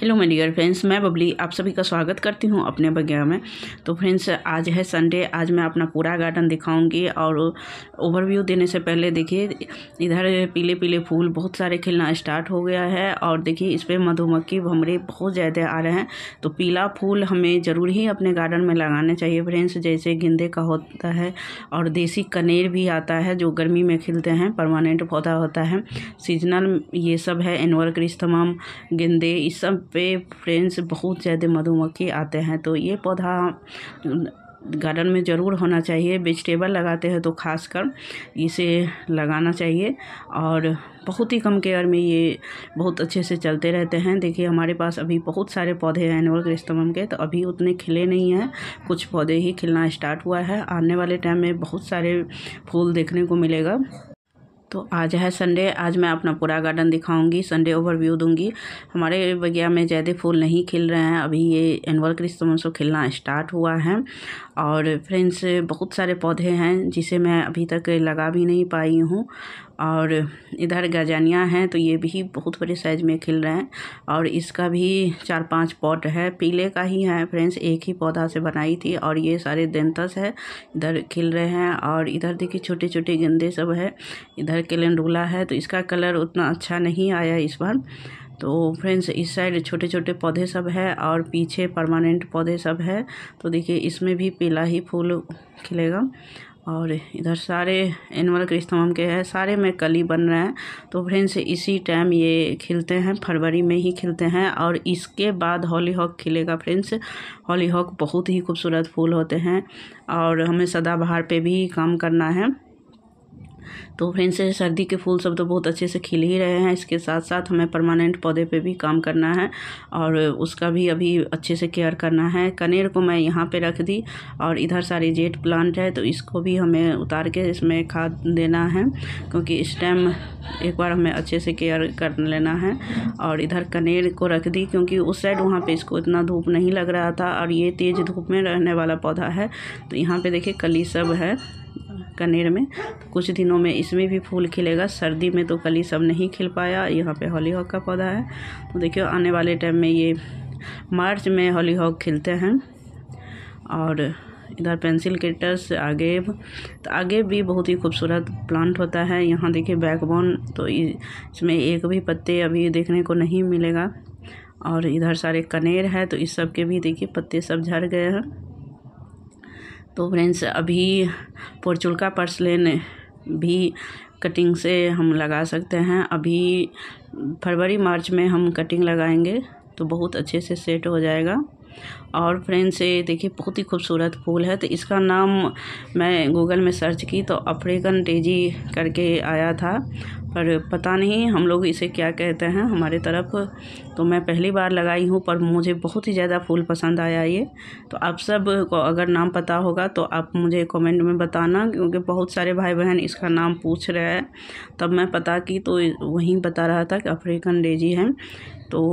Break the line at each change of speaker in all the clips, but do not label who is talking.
hello my dear friends मैं बबली आप सभी का स्वागत करती हूँ अपने बगिया में तो फ्रेंड्स आज है संडे आज मैं अपना पूरा गार्डन दिखाऊंगी और ओवरव्यू देने से पहले देखिए इधर पीले पीले फूल बहुत सारे खिलना स्टार्ट हो गया है और देखिए इस पर मधुमक्खी भमरे बहुत ज़्यादा आ रहे हैं तो पीला फूल हमें ज़रूर ही अपने गार्डन में लगाने चाहिए फ्रेंड्स जैसे गेंदे का होता है और देसी कनेर भी आता है जो गर्मी में खिलते हैं परमानेंट पौधा होता है सीजनल ये सब है एनवर क्रिस्तम गेंदे इस सब पे फ्रेंड्स बहुत ज़्यादा मधुमक्खी आते हैं तो ये पौधा गार्डन में ज़रूर होना चाहिए वेजिटेबल लगाते हैं तो खासकर इसे लगाना चाहिए और बहुत ही कम केयर में ये बहुत अच्छे से चलते रहते हैं देखिए हमारे पास अभी बहुत सारे पौधे हैं एनुअल क्रिस्टमम के तो अभी उतने खिले नहीं हैं कुछ पौधे ही खिलना स्टार्ट हुआ है आने वाले टाइम में बहुत सारे फूल देखने को मिलेगा तो आज है संडे आज मैं अपना पूरा गार्डन दिखाऊंगी संडे ओवरव्यू दूंगी हमारे बगिया में ज़्यादा फूल नहीं खिल रहे हैं अभी ये एनअल को खिलना स्टार्ट हुआ है और फ्रेंड्स बहुत सारे पौधे हैं जिसे मैं अभी तक लगा भी नहीं पाई हूँ और इधर गजानिया हैं तो ये भी बहुत बड़े साइज में खिल रहे हैं और इसका भी चार पांच पॉट है पीले का ही है फ्रेंड्स एक ही पौधा से बनाई थी और ये सारे देंतस है इधर खिल रहे हैं और इधर देखिए छोटे छोटे गेंदे सब है इधर कैलेंडुला है तो इसका कलर उतना अच्छा नहीं आया इस बार तो फ्रेंड्स इस साइड छोटे छोटे पौधे सब है और पीछे परमानेंट पौधे सब है तो देखिए इसमें भी पीला ही फूल खिलेगा और इधर सारे एनुअल क्रिस्तम के हैं सारे में कली बन रहे हैं तो फ्रेंड्स इसी टाइम ये खिलते हैं फरवरी में ही खिलते हैं और इसके बाद हॉली हॉक खिलेगा फ्रेंड्स हॉली हॉक बहुत ही खूबसूरत फूल होते हैं और हमें सदाबहार पे भी काम करना है तो फ्रेंड्स सर्दी के फूल सब तो बहुत अच्छे से खिल ही रहे हैं इसके साथ साथ हमें परमानेंट पौधे पे भी काम करना है और उसका भी अभी अच्छे से केयर करना है कनेर को मैं यहाँ पे रख दी और इधर सारी जेट प्लांट है तो इसको भी हमें उतार के इसमें खाद देना है क्योंकि इस टाइम एक बार हमें अच्छे से केयर कर लेना है और इधर कनेर को रख दी क्योंकि उस साइड वहाँ पर इसको इतना धूप नहीं लग रहा था और ये तेज़ धूप में रहने वाला पौधा है तो यहाँ पर देखिए कली सब है कनेर में कुछ दिनों में इसमें भी फूल खिलेगा सर्दी में तो कली सब नहीं खिल पाया यहाँ पे हॉक का पौधा है तो देखियो आने वाले टाइम में ये मार्च में हॉली हॉक खिलते हैं और इधर पेंसिल केटस आगे तो आगे भी बहुत ही खूबसूरत प्लांट होता है यहाँ देखिए बैकबोन तो इसमें एक भी पत्ते अभी देखने को नहीं मिलेगा और इधर सारे कनेर है तो इस सब के भी देखिए पत्ते सब झड़ गए हैं तो फ्रेंड्स अभी पोरचुल का लेने भी कटिंग से हम लगा सकते हैं अभी फरवरी मार्च में हम कटिंग लगाएंगे तो बहुत अच्छे से सेट हो जाएगा और फ्रेंड्स ये देखिए बहुत ही खूबसूरत फूल है तो इसका नाम मैं गूगल में सर्च की तो अफ्रीकन डेजी करके आया था पर पता नहीं हम लोग इसे क्या कहते हैं हमारे तरफ तो मैं पहली बार लगाई हूँ पर मुझे बहुत ही ज़्यादा फूल पसंद आया ये तो आप सब को अगर नाम पता होगा तो आप मुझे कमेंट में बताना क्योंकि बहुत सारे भाई बहन इसका नाम पूछ रहे हैं तब मैं पता की तो वहीं बता रहा था कि अफ्रीकन डेजी है तो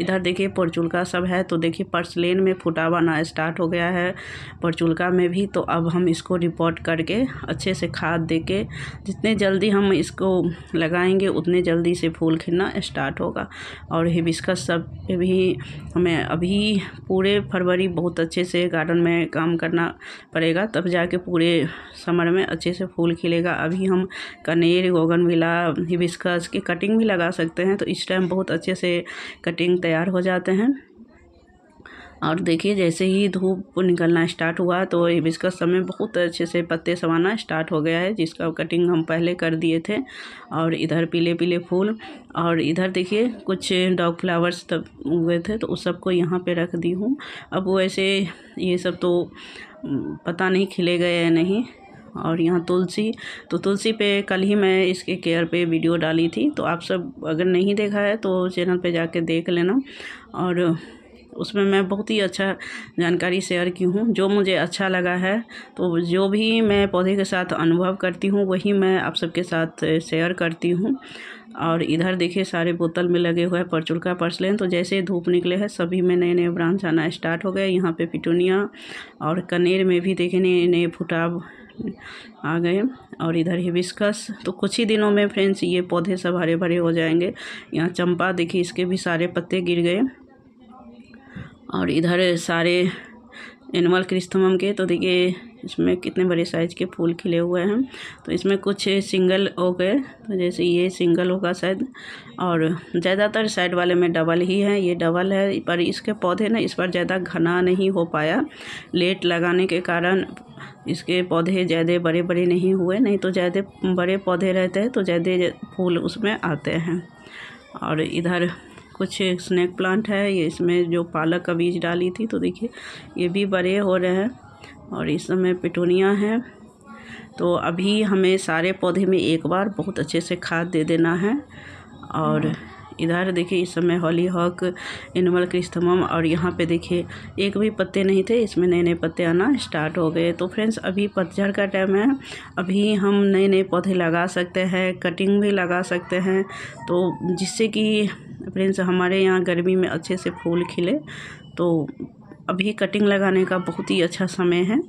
इधर देखिए परचुलका सब है तो देखिए पर्सलेन में फुटावा आना स्टार्ट हो गया है परचुलका में भी तो अब हम इसको रिपोर्ट करके अच्छे से खाद दे के जितने जल्दी हम इसको लगाएंगे उतने जल्दी से फूल खिलना स्टार्ट होगा और हिबिस्कस सब भी हमें अभी पूरे फरवरी बहुत अच्छे से गार्डन में काम करना पड़ेगा तब जाके पूरे समर में अच्छे से फूल खिलेगा अभी हम कनेर गोगन हिबिस्कस की कटिंग भी लगा सकते हैं तो इस टाइम बहुत अच्छे से कटिंग तैयार हो जाते हैं और देखिए जैसे ही धूप निकलना स्टार्ट हुआ तो इसका समय बहुत अच्छे से पत्ते सवाना स्टार्ट हो गया है जिसका कटिंग हम पहले कर दिए थे और इधर पीले पीले फूल और इधर देखिए कुछ डॉग फ्लावर्स तब हुए थे तो उस सबको यहाँ पे रख दी हूँ अब वैसे ये सब तो पता नहीं खिले गए या नहीं और यहाँ तुलसी तो तुलसी पे कल ही मैं इसके केयर पे वीडियो डाली थी तो आप सब अगर नहीं देखा है तो चैनल पे जाके देख लेना और उसमें मैं बहुत ही अच्छा जानकारी शेयर की हूँ जो मुझे अच्छा लगा है तो जो भी मैं पौधे के साथ अनुभव करती हूँ वही मैं आप सबके साथ शेयर करती हूँ और इधर देखिए सारे बोतल में लगे हुए हैं परचुल का पर्सलेन तो जैसे धूप निकले हैं सभी में नए नए ब्रांच आना स्टार्ट हो गए यहाँ पे पिटूनिया और कनेर में भी देखे नए नए फुटाव आ गए और इधर हिबिस्कस तो कुछ ही दिनों में फ्रेंड्स ये पौधे सब हरे भरे हो जाएंगे यहाँ चंपा देखिए इसके भी सारे पत्ते गिर गए और इधर सारे एनुअल क्रिस्थमम के तो देखिए इसमें कितने बड़े साइज़ के फूल खिले हुए हैं तो इसमें कुछ सिंगल हो गए तो जैसे ये सिंगल होगा शायद और ज़्यादातर साइड वाले में डबल ही है ये डबल है पर इसके पौधे ना इस पर ज़्यादा घना नहीं हो पाया लेट लगाने के कारण इसके पौधे ज़्यादा बड़े बड़े नहीं हुए नहीं तो ज़्यादा बड़े पौधे रहते हैं तो ज़्यादा फूल उसमें आते हैं और इधर कुछ स्नैक प्लांट है ये इसमें जो पालक का बीज डाली थी तो देखिए ये भी बड़े हो रहे हैं और इस समय पिटूनिया है तो अभी हमें सारे पौधे में एक बार बहुत अच्छे से खाद दे देना है और इधर देखिए इस समय हॉली हॉक एनिमल क्रिस्थमम और यहाँ पे देखिए एक भी पत्ते नहीं थे इसमें नए नए पत्ते आना स्टार्ट हो गए तो फ्रेंड्स अभी पतझड़ का टाइम है अभी हम नए नए पौधे लगा सकते हैं कटिंग भी लगा सकते हैं तो जिससे कि फ्रेंड्स हमारे यहाँ गर्मी में अच्छे से फूल खिले तो अभी कटिंग लगाने का बहुत ही अच्छा समय है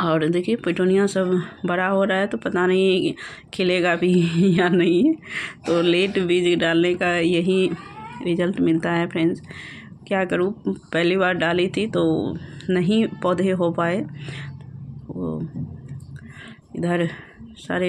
और देखिए पिटोनिया सब बड़ा हो रहा है तो पता नहीं खिलेगा भी या नहीं तो लेट बीज डालने का यही रिजल्ट मिलता है फ्रेंड्स क्या करूँ पहली बार डाली थी तो नहीं पौधे हो पाए वो तो इधर सारे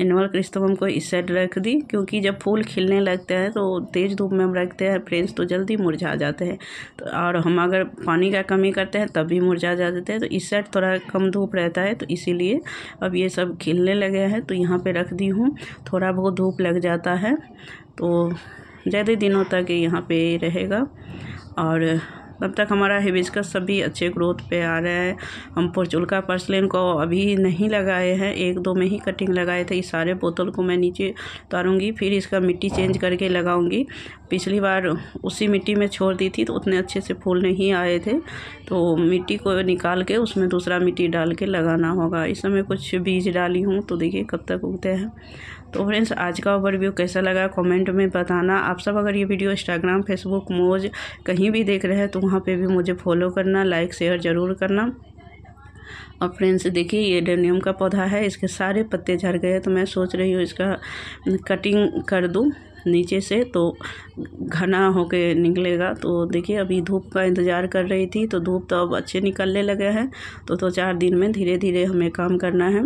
एनुअल क्रिस्तम तो को इस साइड रख दी क्योंकि जब फूल खिलने लगते हैं तो तेज़ धूप में हम रखते हैं फ्रेंस तो जल्दी मुरझा जाते हैं तो और हम अगर पानी का कमी करते हैं तब भी मुरझा जा जाते हैं तो इस साइड थोड़ा कम धूप रहता है तो इसीलिए अब ये सब खिलने लगे हैं तो यहाँ पर रख दी हूँ थोड़ा बहुत धूप लग जाता है तो ज़्यादा दिनों तक यहाँ पर रहेगा और तब तक हमारा हिबिस्कस सभी अच्छे ग्रोथ पे आ रहा है हम पुरचुल्का पर्सलिन को अभी नहीं लगाए हैं एक दो में ही कटिंग लगाए थे इस सारे बोतल को मैं नीचे उतारूँगी फिर इसका मिट्टी चेंज करके लगाऊँगी पिछली बार उसी मिट्टी में छोड़ दी थी तो उतने अच्छे से फूल नहीं आए थे तो मिट्टी को निकाल के उसमें दूसरा मिट्टी डाल के लगाना होगा इस समय कुछ बीज डाली हूँ तो देखिए कब तक उगते हैं तो फ्रेंड्स आज का ओवरव्यू कैसा लगा कमेंट में बताना आप सब अगर ये वीडियो इंस्टाग्राम फेसबुक मोज कहीं भी देख रहे हैं तो वहाँ पे भी मुझे फॉलो करना लाइक शेयर ज़रूर करना और फ्रेंड्स देखिए ये डेनियम का पौधा है इसके सारे पत्ते झड़ गए तो मैं सोच रही हूँ इसका कटिंग कर दूँ नीचे से तो घना होके निकलेगा तो देखिए अभी धूप का इंतज़ार कर रही थी तो धूप तो अब अच्छे निकलने लगे हैं तो तो चार दिन में धीरे धीरे हमें काम करना है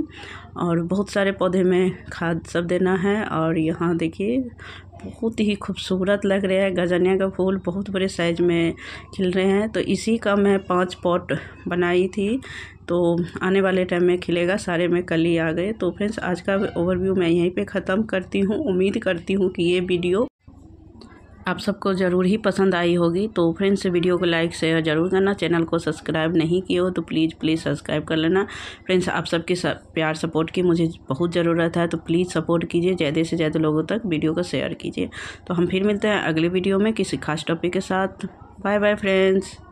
और बहुत सारे पौधे में खाद सब देना है और यहाँ देखिए बहुत ही खूबसूरत लग रहा है गजनिया का फूल बहुत बड़े साइज में खिल रहे हैं तो इसी का मैं पांच पॉट बनाई थी तो आने वाले टाइम में खिलेगा सारे में कल ही आ गए तो फ्रेंड्स आज का ओवरव्यू मैं यहीं पे ख़त्म करती हूँ उम्मीद करती हूँ कि ये वीडियो आप सबको ज़रूर ही पसंद आई होगी तो फ्रेंड्स वीडियो को लाइक शेयर ज़रूर करना चैनल को सब्सक्राइब नहीं किया हो तो प्लीज़ प्लीज़ सब्सक्राइब कर लेना फ्रेंड्स आप सबके प्यार सपोर्ट की मुझे बहुत ज़रूरत है तो प्लीज़ सपोर्ट कीजिए ज़्यादा से ज़्यादा लोगों तक वीडियो को शेयर कीजिए तो हम फिर मिलते हैं अगले वीडियो में किसी खास टॉपिक के साथ बाय बाय फ्रेंड्स